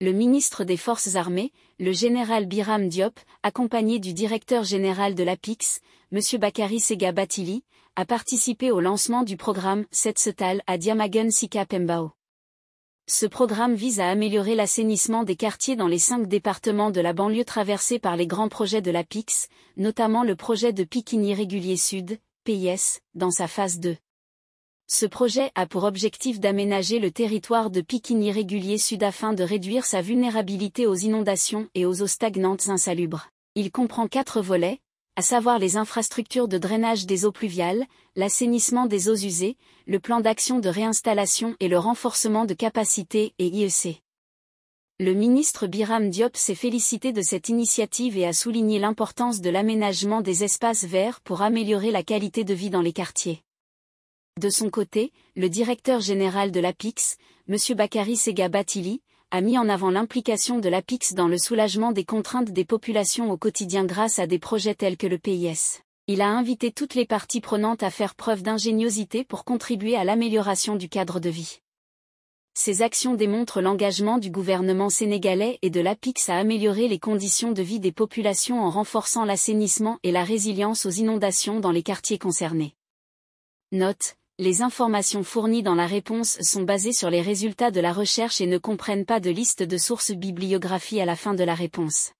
le ministre des Forces armées, le général Biram Diop, accompagné du directeur général de l'APIX, M. Bakary Sega Batili, a participé au lancement du programme Setsetal à diamagen Sika Pembao. Ce programme vise à améliorer l'assainissement des quartiers dans les cinq départements de la banlieue traversés par les grands projets de l'APIX, notamment le projet de Pikini Régulier Sud, PIS, dans sa phase 2. Ce projet a pour objectif d'aménager le territoire de Pikini régulier sud afin de réduire sa vulnérabilité aux inondations et aux eaux stagnantes insalubres. Il comprend quatre volets, à savoir les infrastructures de drainage des eaux pluviales, l'assainissement des eaux usées, le plan d'action de réinstallation et le renforcement de capacités et IEC. Le ministre Biram Diop s'est félicité de cette initiative et a souligné l'importance de l'aménagement des espaces verts pour améliorer la qualité de vie dans les quartiers. De son côté, le directeur général de l'APIX, M. Bakary Sega Batili, a mis en avant l'implication de l'APIX dans le soulagement des contraintes des populations au quotidien grâce à des projets tels que le PIS. Il a invité toutes les parties prenantes à faire preuve d'ingéniosité pour contribuer à l'amélioration du cadre de vie. Ces actions démontrent l'engagement du gouvernement sénégalais et de l'APIX à améliorer les conditions de vie des populations en renforçant l'assainissement et la résilience aux inondations dans les quartiers concernés. Note les informations fournies dans la réponse sont basées sur les résultats de la recherche et ne comprennent pas de liste de sources bibliographiques à la fin de la réponse.